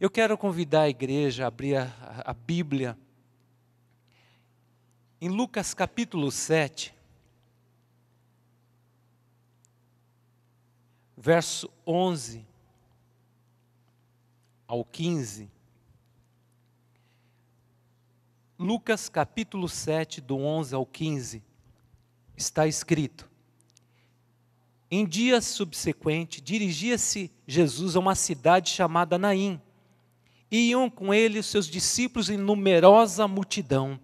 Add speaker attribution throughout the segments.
Speaker 1: Eu quero convidar a igreja a abrir a, a Bíblia em Lucas capítulo 7, verso 11 ao 15. Lucas capítulo 7, do 11 ao 15, está escrito: Em dias subsequentes, dirigia-se Jesus a uma cidade chamada Naim iam com ele os seus discípulos em numerosa multidão.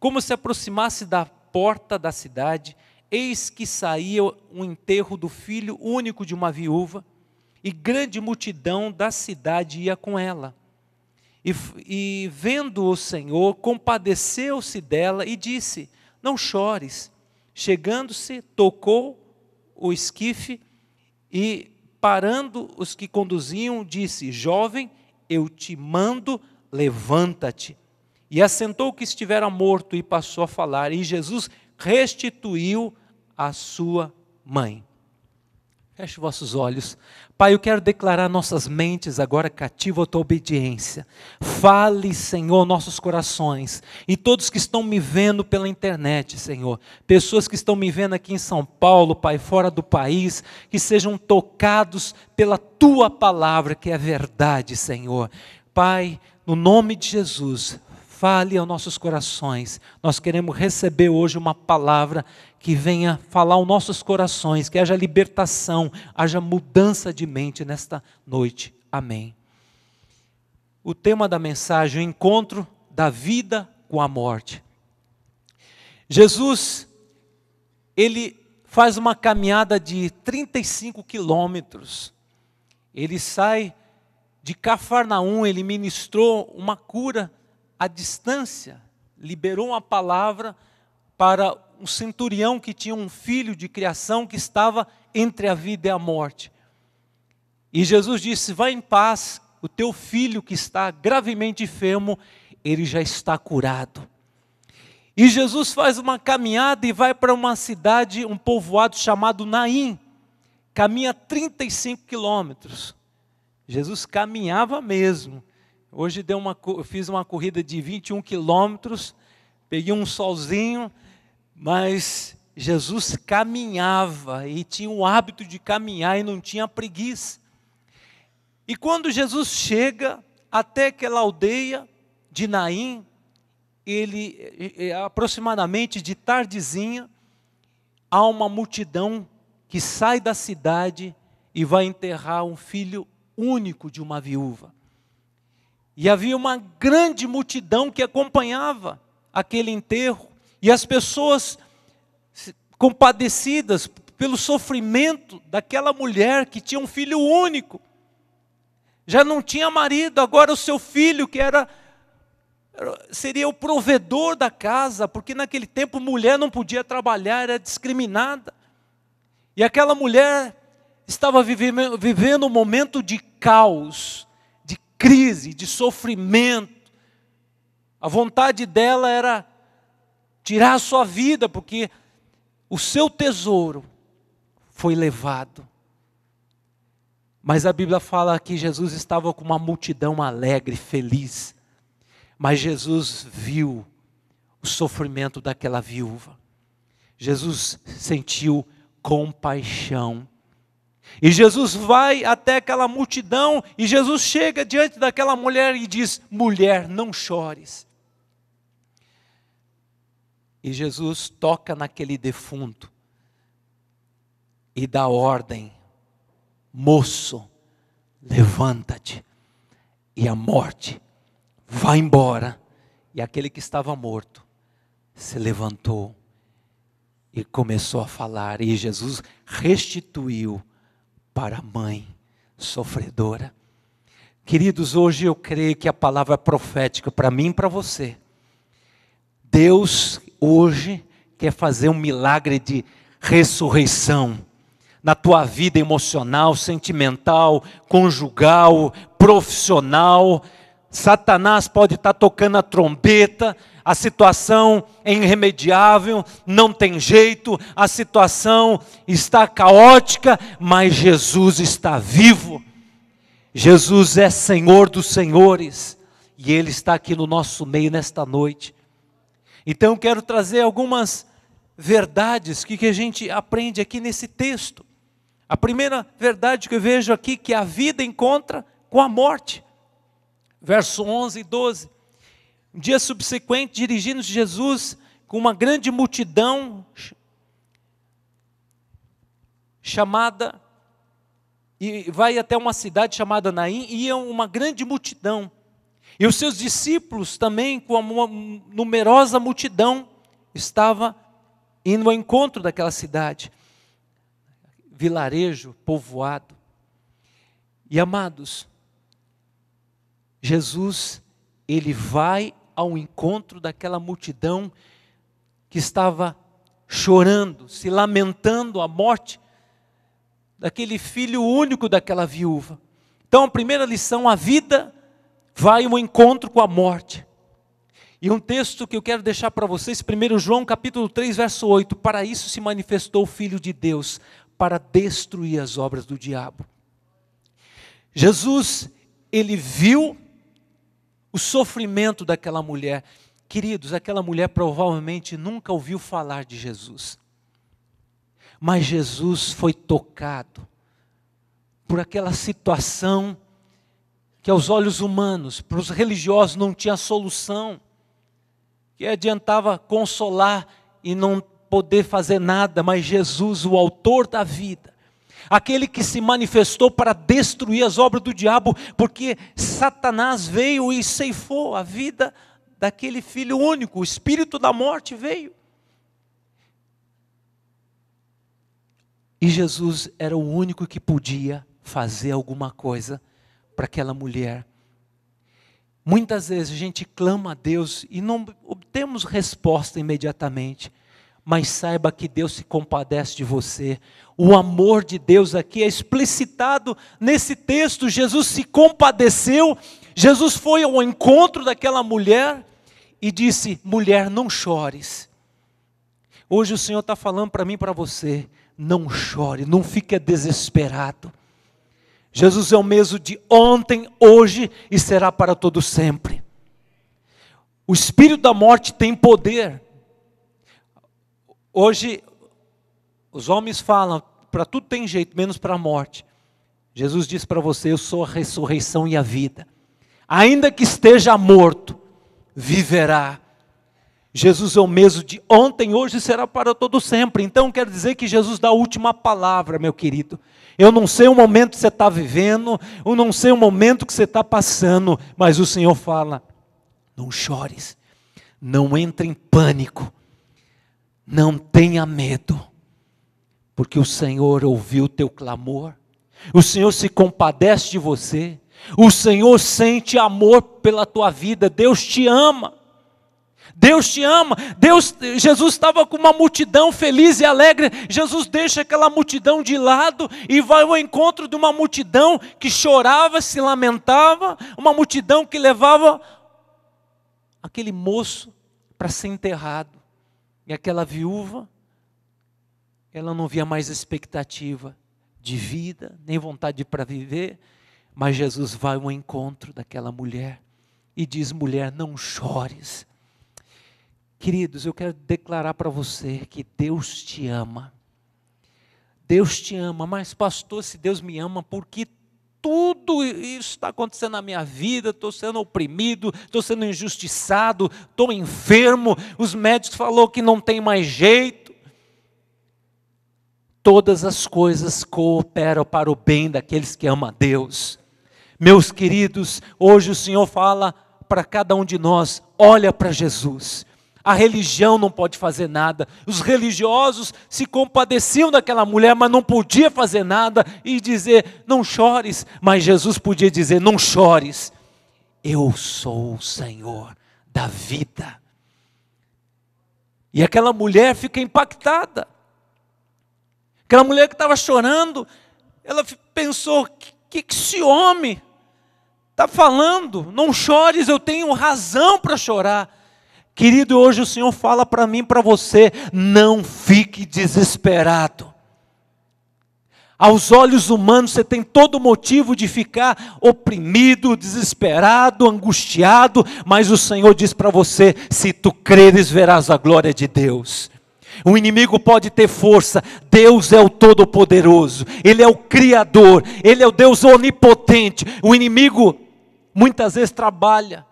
Speaker 1: Como se aproximasse da porta da cidade, eis que saía o enterro do filho único de uma viúva, e grande multidão da cidade ia com ela. E, e vendo o Senhor, compadeceu-se dela e disse: Não chores. Chegando-se, tocou o esquife e, parando os que conduziam, disse: Jovem, eu te mando, levanta-te. E assentou que estivera morto e passou a falar, e Jesus restituiu a sua mãe. Feche vossos olhos. Pai, eu quero declarar nossas mentes agora cativa à tua obediência. Fale, Senhor, nossos corações e todos que estão me vendo pela internet, Senhor. Pessoas que estão me vendo aqui em São Paulo, Pai, fora do país, que sejam tocados pela tua palavra, que é verdade, Senhor. Pai, no nome de Jesus, fale aos nossos corações. Nós queremos receber hoje uma palavra que venha falar aos nossos corações, que haja libertação, haja mudança de mente nesta noite. Amém. O tema da mensagem, o encontro da vida com a morte. Jesus, ele faz uma caminhada de 35 quilômetros. Ele sai de Cafarnaum, ele ministrou uma cura à distância, liberou uma palavra para um centurião que tinha um filho de criação que estava entre a vida e a morte. E Jesus disse: Vá em paz, o teu filho que está gravemente enfermo, ele já está curado. E Jesus faz uma caminhada e vai para uma cidade, um povoado chamado Naim. Caminha 35 quilômetros. Jesus caminhava mesmo. Hoje deu uma, fiz uma corrida de 21 quilômetros, peguei um solzinho, mas Jesus caminhava e tinha o hábito de caminhar e não tinha preguiça. E quando Jesus chega até aquela aldeia de Naim, ele aproximadamente de tardezinha, há uma multidão que sai da cidade e vai enterrar um filho único de uma viúva. E havia uma grande multidão que acompanhava aquele enterro. E as pessoas compadecidas pelo sofrimento daquela mulher que tinha um filho único. Já não tinha marido, agora o seu filho, que era seria o provedor da casa, porque naquele tempo mulher não podia trabalhar, era discriminada. E aquela mulher estava vivendo, vivendo um momento de caos, crise, de sofrimento. A vontade dela era tirar a sua vida, porque o seu tesouro foi levado. Mas a Bíblia fala que Jesus estava com uma multidão alegre, feliz. Mas Jesus viu o sofrimento daquela viúva. Jesus sentiu compaixão. E Jesus vai até aquela multidão, e Jesus chega diante daquela mulher e diz: Mulher, não chores. E Jesus toca naquele defunto e dá ordem: Moço, levanta-te. E a morte vai embora. E aquele que estava morto se levantou e começou a falar, e Jesus restituiu para a mãe sofredora. Queridos, hoje eu creio que a palavra é profética para mim e para você. Deus hoje quer fazer um milagre de ressurreição na tua vida emocional, sentimental, conjugal, profissional, Satanás pode estar tá tocando a trombeta, a situação é irremediável, não tem jeito, a situação está caótica, mas Jesus está vivo. Jesus é Senhor dos Senhores e Ele está aqui no nosso meio nesta noite. Então eu quero trazer algumas verdades que, a gente aprende aqui nesse texto. A primeira verdade que eu vejo aqui é que a vida encontra com a morte verso 11 e 12. Um dia subsequente, dirigindo-se Jesus com uma grande multidão chamada e vai até uma cidade chamada Naim, e iam uma grande multidão. E os seus discípulos também, com uma numerosa multidão, estava indo ao encontro daquela cidade, vilarejo, povoado. E amados, Jesus, ele vai ao encontro daquela multidão que estava chorando, se lamentando a morte daquele filho único daquela viúva. Então, a primeira lição, a vida vai ao encontro com a morte. E um texto que eu quero deixar para vocês, 1 João capítulo 3, verso 8, para isso se manifestou o Filho de Deus, para destruir as obras do diabo. Jesus, ele viu o sofrimento daquela mulher. Queridos, aquela mulher provavelmente nunca ouviu falar de Jesus. Mas Jesus foi tocado por aquela situação que aos olhos humanos, para os religiosos não tinha solução, que adiantava consolar e não poder fazer nada, mas Jesus, o autor da vida, aquele que se manifestou para destruir as obras do diabo, porque Satanás veio e ceifou a vida daquele filho único, o espírito da morte veio. E Jesus era o único que podia fazer alguma coisa para aquela mulher. Muitas vezes a gente clama a Deus e não obtemos resposta imediatamente mas saiba que Deus se compadece de você. O amor de Deus aqui é explicitado nesse texto. Jesus se compadeceu, Jesus foi ao encontro daquela mulher e disse: mulher, não chores. Hoje o Senhor está falando para mim e para você: não chore, não fique desesperado. Jesus é o mesmo de ontem, hoje e será para todo sempre. O espírito da morte tem poder, Hoje, os homens falam: para tudo tem jeito, menos para a morte. Jesus disse para você: Eu sou a ressurreição e a vida. Ainda que esteja morto, viverá. Jesus é o mesmo de ontem, hoje será para todo sempre. Então quer dizer que Jesus dá a última palavra, meu querido. Eu não sei o momento que você está vivendo, eu não sei o momento que você está passando, mas o Senhor fala: não chores, não entre em pânico, não tenha medo, porque o Senhor ouviu o teu clamor, o Senhor se compadece de você, o Senhor sente amor pela tua vida, Deus te ama. Deus te ama. Deus, Jesus estava com uma multidão feliz e alegre. Jesus deixa aquela multidão de lado e vai ao encontro de uma multidão que chorava, se lamentava, uma multidão que levava aquele moço para ser enterrado. E aquela viúva, ela não via mais expectativa de vida, nem vontade para viver, mas Jesus vai ao encontro daquela mulher e diz: mulher, não chores. Queridos, eu quero declarar para você que Deus te ama. Deus te ama, mas pastor, se Deus me ama, por que tudo isso está acontecendo na minha vida, estou sendo oprimido, estou sendo injustiçado, estou enfermo, os médicos falaram que não tem mais jeito. Todas as coisas cooperam para o bem daqueles que amam a Deus. Meus queridos, hoje o Senhor fala para cada um de nós: olha para Jesus a religião não pode fazer nada. Os religiosos se compadeciam daquela mulher, mas não podia fazer nada e dizer: "Não chores". Mas Jesus podia dizer: "Não chores. Eu sou o Senhor da vida". E aquela mulher fica impactada. Aquela mulher que estava chorando, ela pensou: "O que, que esse homem está falando? Não chores, eu tenho razão para chorar". Querido, hoje o Senhor fala para mim, para você, não fique desesperado. Aos olhos humanos, você tem todo motivo de ficar oprimido, desesperado, angustiado, mas o Senhor diz para você: se tu creres, verás a glória de Deus. O inimigo pode ter força, Deus é o Todo-Poderoso, Ele é o Criador, Ele é o Deus Onipotente. O inimigo muitas vezes trabalha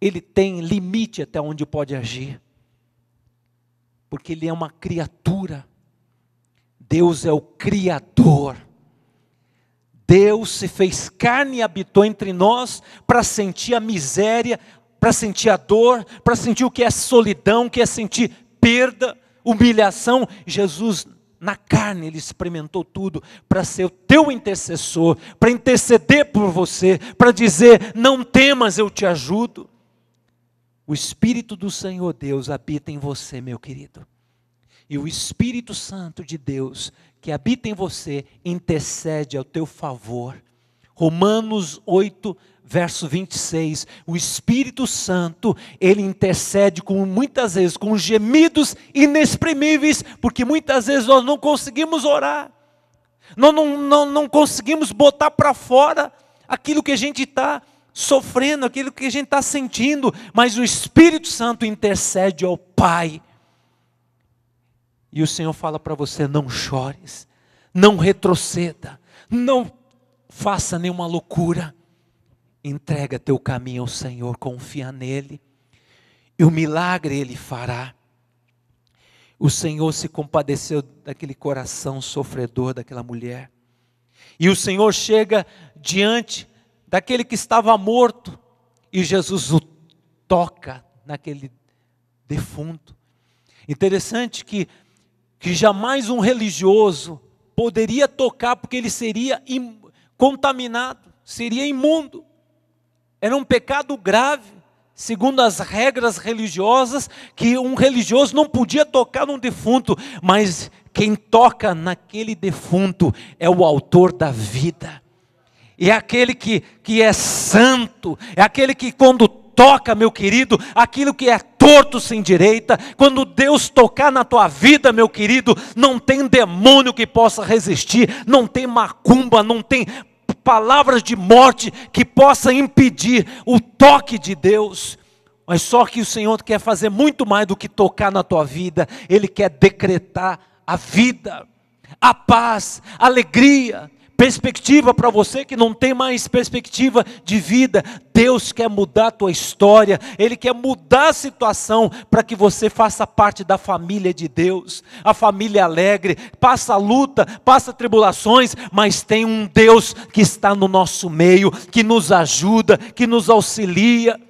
Speaker 1: ele tem limite até onde pode agir, porque ele é uma criatura. Deus é o Criador. Deus se fez carne e habitou entre nós para sentir a miséria, para sentir a dor, para sentir o que é solidão, o que é sentir perda, humilhação. Jesus, na carne, ele experimentou tudo para ser o teu intercessor, para interceder por você, para dizer: não temas, eu te ajudo. O Espírito do Senhor Deus habita em você, meu querido. E o Espírito Santo de Deus que habita em você intercede ao teu favor. Romanos 8, verso 26. O Espírito Santo, ele intercede com muitas vezes com gemidos inexprimíveis, porque muitas vezes nós não conseguimos orar. Nós não, não, não conseguimos botar para fora aquilo que a gente está sofrendo, aquilo que a gente está sentindo, mas o Espírito Santo intercede ao Pai. E o Senhor fala para você: não chores, não retroceda, não faça nenhuma loucura. Entrega teu caminho ao Senhor, confia nele, e o milagre ele fará. O Senhor se compadeceu daquele coração sofredor daquela mulher. E o Senhor chega diante daquele que estava morto, e Jesus o toca naquele defunto. Interessante que, que jamais um religioso poderia tocar, porque ele seria contaminado, seria imundo. Era um pecado grave, segundo as regras religiosas, que um religioso não podia tocar num defunto, mas quem toca naquele defunto é o autor da vida e é aquele que, que é santo, é aquele que quando toca, meu querido, aquilo que é torto sem direita, Quando Deus tocar na tua vida, meu querido, não tem demônio que possa resistir, não tem macumba, não tem palavras de morte que possa impedir o toque de Deus. Mas só que o Senhor quer fazer muito mais do que tocar na tua vida, Ele quer decretar a vida, a paz, a alegria, perspectiva para você que não tem mais perspectiva de vida. Deus quer mudar a tua história, Ele quer mudar a situação para que você faça parte da família de Deus, a família alegre, passa luta, passa tribulações, mas tem um Deus que está no nosso meio, que nos ajuda, que nos auxilia,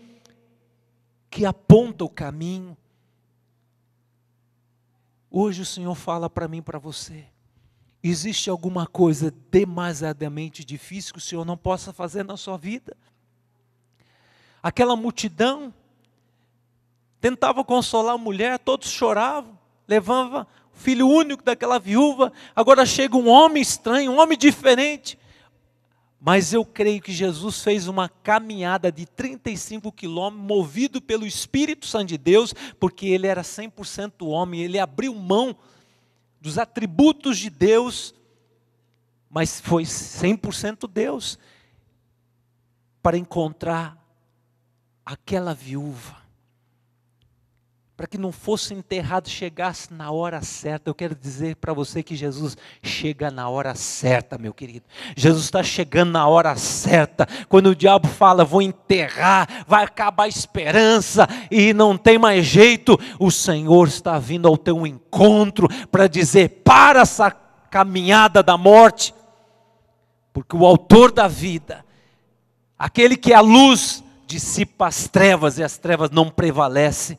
Speaker 1: que aponta o caminho. Hoje o Senhor fala para mim, para você. Existe alguma coisa demasiadamente difícil que o Senhor não possa fazer na sua vida? Aquela multidão tentava consolar a mulher, todos choravam, levava o filho único daquela viúva. Agora chega um homem estranho, um homem diferente. Mas eu creio que Jesus fez uma caminhada de 35 quilômetros, movido pelo Espírito Santo de Deus, porque ele era 100% homem, ele abriu mão dos atributos de Deus, mas foi 100% Deus, para encontrar aquela viúva para que não fosse enterrado, chegasse na hora certa. Eu quero dizer para você que Jesus chega na hora certa, meu querido. Jesus está chegando na hora certa. Quando o diabo fala, vou enterrar, vai acabar a esperança e não tem mais jeito, o Senhor está vindo ao teu encontro para dizer: para essa caminhada da morte, porque o Autor da vida, aquele que é a luz, dissipa as trevas e as trevas não prevalecem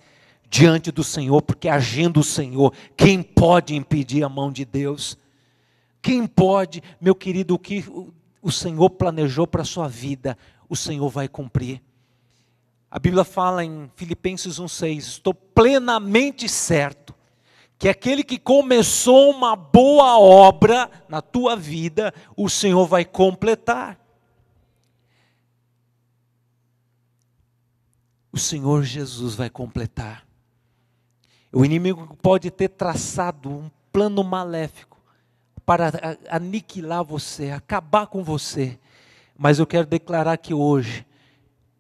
Speaker 1: diante do Senhor, porque agindo o Senhor, quem pode impedir a mão de Deus? Quem pode, meu querido, o que o Senhor planejou para a sua vida, o Senhor vai cumprir. A Bíblia fala em Filipenses 1,6: Estou plenamente certo que aquele que começou uma boa obra na tua vida, o Senhor vai completar. O Senhor Jesus vai completar. O inimigo pode ter traçado um plano maléfico para aniquilar você, acabar com você. Mas eu quero declarar que hoje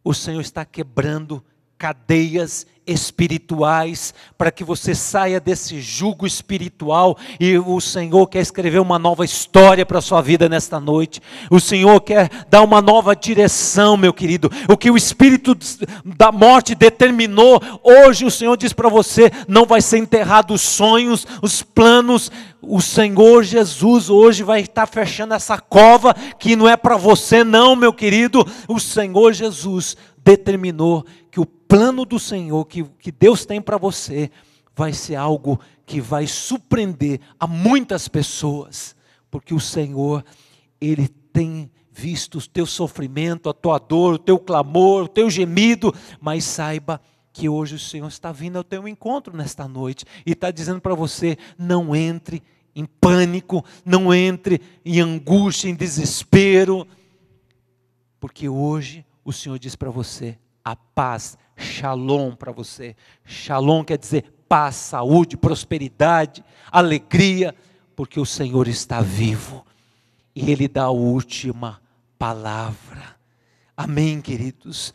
Speaker 1: o Senhor está quebrando cadeias espirituais, para que você saia desse jugo espiritual e o Senhor quer escrever uma nova história para a sua vida nesta noite. O Senhor quer dar uma nova direção, meu querido. O que o espírito da morte determinou, hoje o Senhor diz para você, não vai ser enterrado os sonhos, os planos. O Senhor Jesus hoje vai estar fechando essa cova que não é para você não, meu querido. O Senhor Jesus determinou que o plano do Senhor, que, que Deus tem para você, vai ser algo que vai surpreender a muitas pessoas, porque o Senhor, Ele tem visto o teu sofrimento, a tua dor, o teu clamor, o teu gemido, mas saiba que hoje o Senhor está vindo ao teu encontro nesta noite e está dizendo para você: não entre em pânico, não entre em angústia, em desespero, porque hoje o Senhor diz para você: a paz, shalom para você. Shalom quer dizer paz, saúde, prosperidade, alegria, porque o Senhor está vivo e Ele dá a última palavra. Amém, queridos?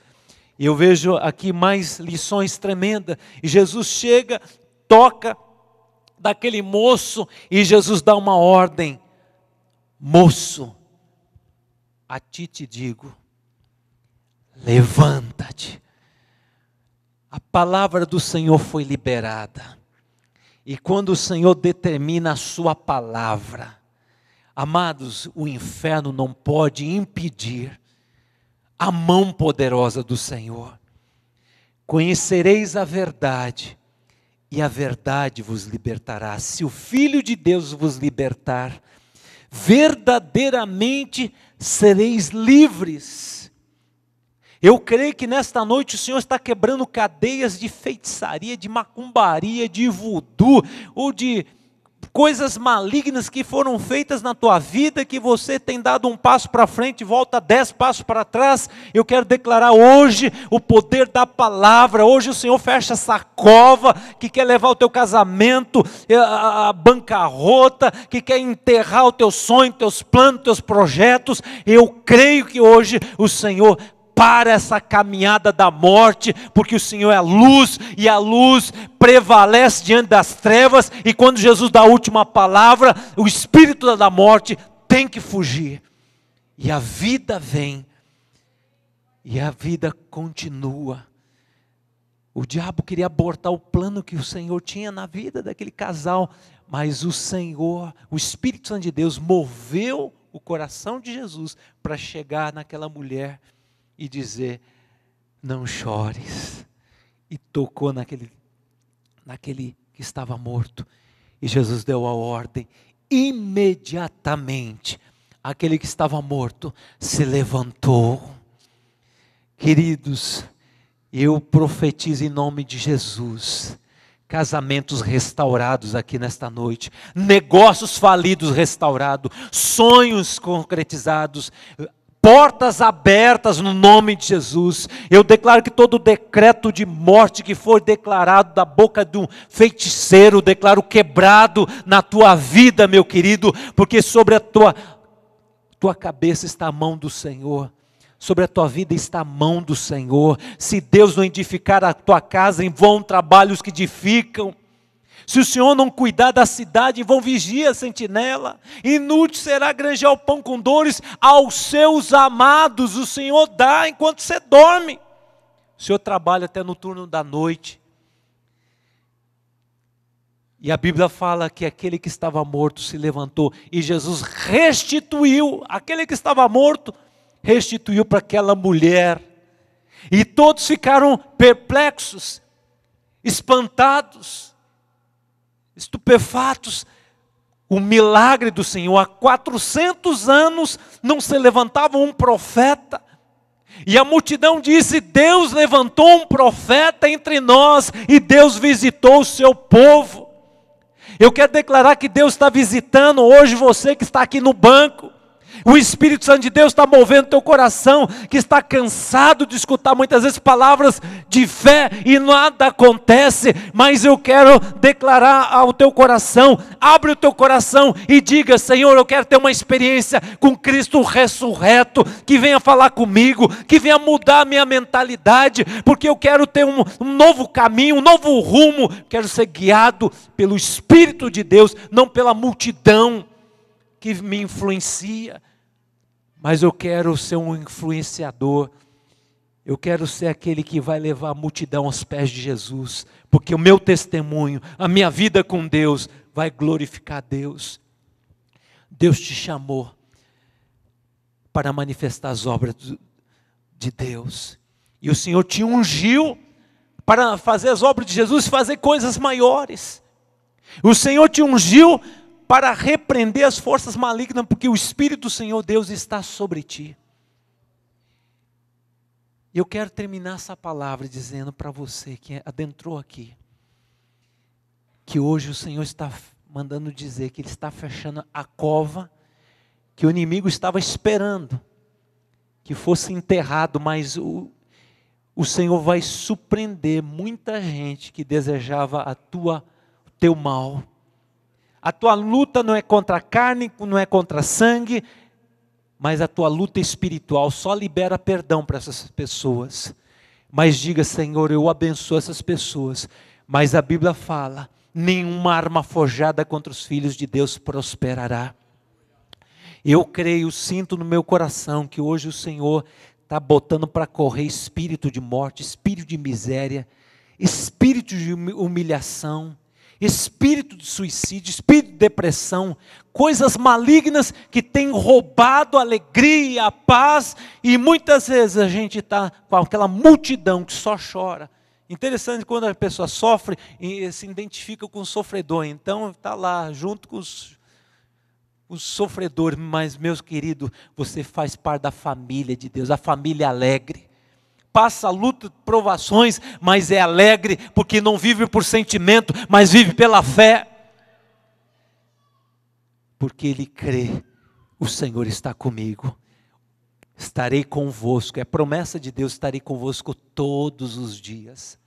Speaker 1: E eu vejo aqui mais lições tremendas. E Jesus chega, toca daquele moço e Jesus dá uma ordem: Moço, a ti te digo, levanta-te. A palavra do Senhor foi liberada. E quando o Senhor determina a sua palavra, amados, o inferno não pode impedir a mão poderosa do Senhor. Conhecereis a verdade, e a verdade vos libertará. Se o Filho de Deus vos libertar, verdadeiramente sereis livres eu creio que nesta noite o Senhor está quebrando cadeias de feitiçaria, de macumbaria, de voodoo ou de coisas malignas que foram feitas na tua vida, que você tem dado um passo para frente e volta dez passos para trás. Eu quero declarar hoje o poder da palavra. Hoje o Senhor fecha essa cova que quer levar o teu casamento à eh, bancarrota, que quer enterrar o teu sonho, teus planos, teus projetos. Eu creio que hoje o Senhor para essa caminhada da morte, porque o Senhor é luz e a luz prevalece diante das trevas, e quando Jesus dá a última palavra, o espírito da morte tem que fugir. E a vida vem, e a vida continua. O diabo queria abortar o plano que o Senhor tinha na vida daquele casal, mas o Senhor, o Espírito Santo de Deus, moveu o coração de Jesus para chegar naquela mulher e dizer: Não chores. E tocou naquele, naquele que estava morto. E Jesus deu a ordem: imediatamente aquele que estava morto se levantou. Queridos, eu profetizo em nome de Jesus. Casamentos restaurados aqui nesta noite, negócios falidos restaurados, sonhos concretizados, portas abertas no nome de Jesus. Eu declaro que todo decreto de morte que for declarado da boca de um feiticeiro, declaro quebrado na tua vida, meu querido, porque sobre a tua tua cabeça está a mão do Senhor. Sobre a tua vida está a mão do Senhor. Se Deus não edificar a tua casa, em vão trabalhos que edificam. Se o Senhor não cuidar da cidade, vão vigiar a sentinela. Inútil será granjear o pão com dores aos seus amados. O Senhor dá enquanto você dorme. O Senhor trabalha até no turno da noite. E a Bíblia fala que aquele que estava morto se levantou e Jesus restituiu. Aquele que estava morto restituiu para aquela mulher. E todos ficaram perplexos, espantados estupefatos. O milagre do Senhor, há 400 anos não se levantava um profeta. E a multidão disse: Deus levantou um profeta entre nós e Deus visitou o seu povo. Eu quero declarar que Deus está visitando hoje você que está aqui no banco. O Espírito Santo de Deus está movendo teu coração, que está cansado de escutar muitas vezes palavras de fé e nada acontece, mas eu quero declarar ao teu coração: abre o teu coração e diga, Senhor, eu quero ter uma experiência com Cristo ressurreto, que venha falar comigo, que venha mudar a minha mentalidade, porque eu quero ter um, um novo caminho, um novo rumo, quero ser guiado pelo Espírito de Deus, não pela multidão que me influencia, mas eu quero ser um influenciador. Eu quero ser aquele que vai levar a multidão aos pés de Jesus, porque o meu testemunho, a minha vida com Deus, vai glorificar Deus. Deus te chamou para manifestar as obras de Deus, e o Senhor te ungiu para fazer as obras de Jesus, fazer coisas maiores. O Senhor te ungiu para repreender as forças malignas, porque o Espírito do Senhor Deus está sobre ti. Eu quero terminar essa palavra dizendo para você que é, adentrou aqui, que hoje o Senhor está mandando dizer que Ele está fechando a cova que o inimigo estava esperando que fosse enterrado, mas o, o Senhor vai surpreender muita gente que desejava a tua, o teu mal a tua luta não é contra a carne, não é contra sangue, mas a tua luta espiritual só libera perdão para essas pessoas. Mas diga, Senhor, eu abençoo essas pessoas. Mas a Bíblia fala: nenhuma arma forjada contra os filhos de Deus prosperará. Eu creio, sinto no meu coração que hoje o Senhor está botando para correr espírito de morte, espírito de miséria, espírito de humilhação espírito de suicídio, espírito de depressão, coisas malignas que têm roubado a alegria, a paz, e muitas vezes a gente está com aquela multidão que só chora. Interessante quando a pessoa sofre e se identifica com o sofredor, então está lá junto com os, os sofredores, mas meus queridos, você faz parte da família de Deus, a família alegre passa luta, provações, mas é alegre, porque não vive por sentimento, mas vive pela fé. Porque ele crê, o Senhor está comigo. Estarei convosco, é promessa de Deus, estarei convosco todos os dias,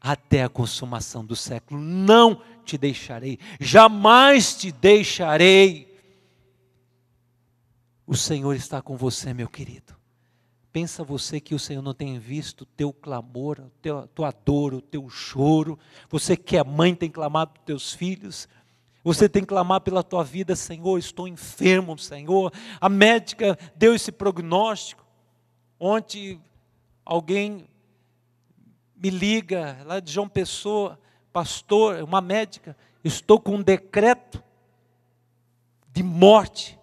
Speaker 1: até a consumação do século. Não te deixarei, jamais te deixarei. O Senhor está com você, meu querido. Pensa você que o Senhor não tem visto o teu clamor, a tua, dor, o teu choro. Você que é mãe tem clamado pelos teus filhos. Você tem clamado clamar pela tua vida, Senhor, estou enfermo, Senhor. A médica deu esse prognóstico. Ontem alguém me liga lá de João Pessoa, pastor, uma médica, estou com um decreto de morte.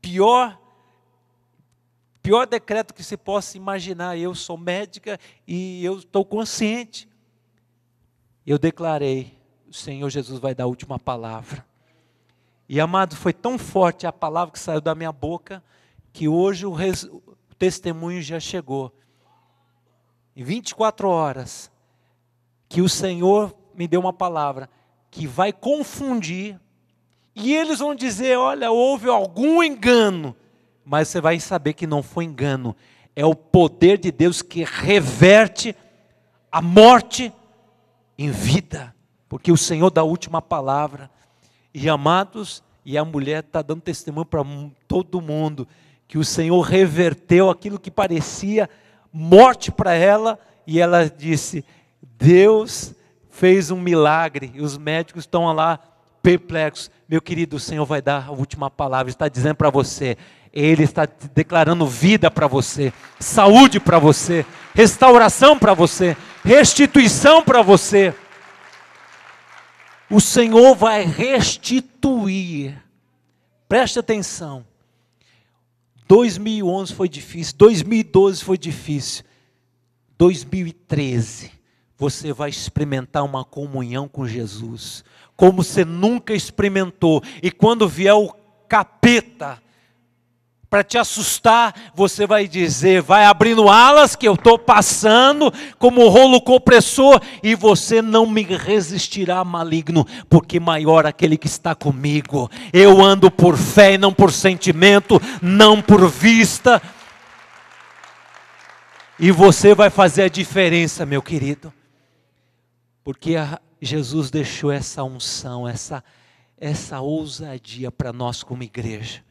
Speaker 1: Pior Pior decreto que se possa imaginar. Eu sou médica e eu estou consciente. Eu declarei: o Senhor Jesus vai dar a última palavra. E amado, foi tão forte a palavra que saiu da minha boca que hoje o, res... o testemunho já chegou. Em 24 horas, que o Senhor me deu uma palavra que vai confundir, e eles vão dizer: olha, houve algum engano mas você vai saber que não foi engano. É o poder de Deus que reverte a morte em vida, porque o Senhor dá a última palavra. E amados, e a mulher está dando testemunho para todo mundo que o Senhor reverteu aquilo que parecia morte para ela, e ela disse: Deus fez um milagre, e os médicos estão lá perplexos. Meu querido, o Senhor vai dar a última palavra, está dizendo para você: ele está declarando vida para você, saúde para você, restauração para você, restituição para você. O Senhor vai restituir. Preste atenção. 2011 foi difícil, 2012 foi difícil. 2013 você vai experimentar uma comunhão com Jesus, como você nunca experimentou. E quando vier o capeta, para te assustar, você vai dizer: vai abrindo alas que eu estou passando como rolo compressor, e você não me resistirá, maligno, porque maior aquele que está comigo. Eu ando por fé e não por sentimento, não por vista. E você vai fazer a diferença, meu querido, porque Jesus deixou essa unção, essa, essa ousadia para nós como igreja